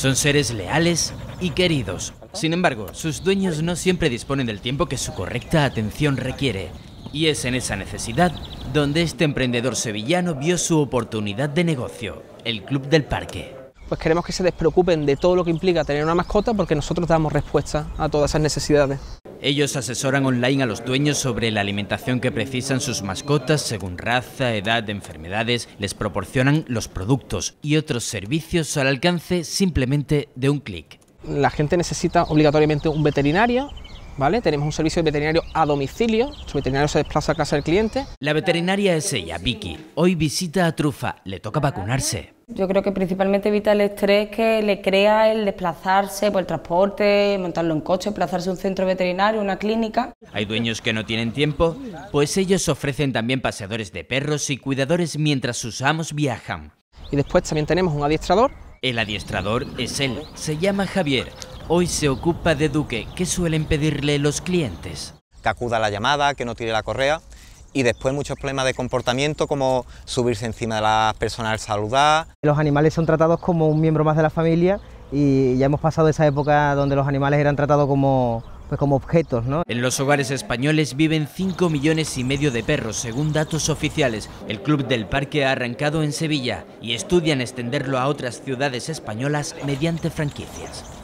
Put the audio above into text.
Son seres leales y queridos. Sin embargo, sus dueños no siempre disponen del tiempo que su correcta atención requiere. Y es en esa necesidad donde este emprendedor sevillano vio su oportunidad de negocio, el Club del Parque. Pues queremos que se despreocupen de todo lo que implica tener una mascota porque nosotros damos respuesta a todas esas necesidades. Ellos asesoran online a los dueños sobre la alimentación que precisan sus mascotas según raza, edad, enfermedades, les proporcionan los productos y otros servicios al alcance simplemente de un clic. La gente necesita obligatoriamente un veterinario ¿Vale? Tenemos un servicio de veterinario a domicilio, su veterinario se desplaza a casa del cliente. La veterinaria es ella, Vicky. Hoy visita a Trufa, le toca vacunarse. Yo creo que principalmente evita el estrés que le crea el desplazarse por el transporte, montarlo en coche, desplazarse a un centro veterinario, una clínica. Hay dueños que no tienen tiempo, pues ellos ofrecen también paseadores de perros y cuidadores mientras sus amos viajan. Y después también tenemos un adiestrador. El adiestrador es él, se llama Javier. Hoy se ocupa de Duque, que suelen pedirle los clientes. Que acuda la llamada, que no tire la correa y después muchos problemas de comportamiento como subirse encima de las personas al saludar. Los animales son tratados como un miembro más de la familia y ya hemos pasado esa época donde los animales eran tratados como, pues, como objetos. En los hogares españoles viven 5 millones y medio de perros, según datos oficiales. El Club del Parque ha arrancado en Sevilla y estudian extenderlo a otras ciudades españolas mediante franquicias.